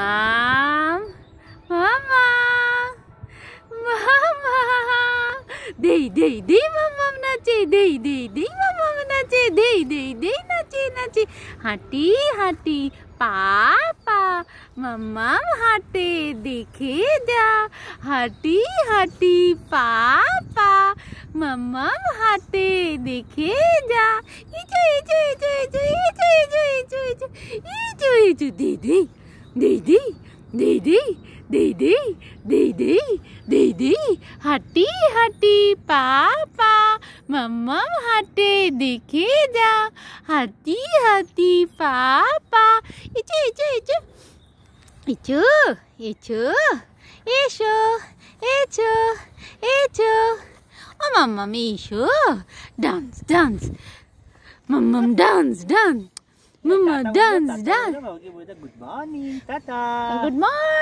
Mom, mama, mama, dey dey dey mama নাচে dey dey dey mama নাচে dey dey dey নাচে নাচে হাঁটি হাঁটি পা পা মাম্মা হাঁটে দেখে যা হাঁটি হাঁটি পা পা মাম্মা হাঁটে দেখে যা ইচু ইচু ইচু ইচু ইচু ইচু ইচু ইচু ইচু দে দে दीदी दीदी दीदी दीदी दीदी हटी हटी पापा मम्मा हटे देखे जा हटी हटी पापा इचु इचु इचु इचु इचु एशो एचो एचो ओ मम्मा मीशो डांस डांस मम्मा dance dance Mama, dance, dance. Good morning, Tata. Good morning.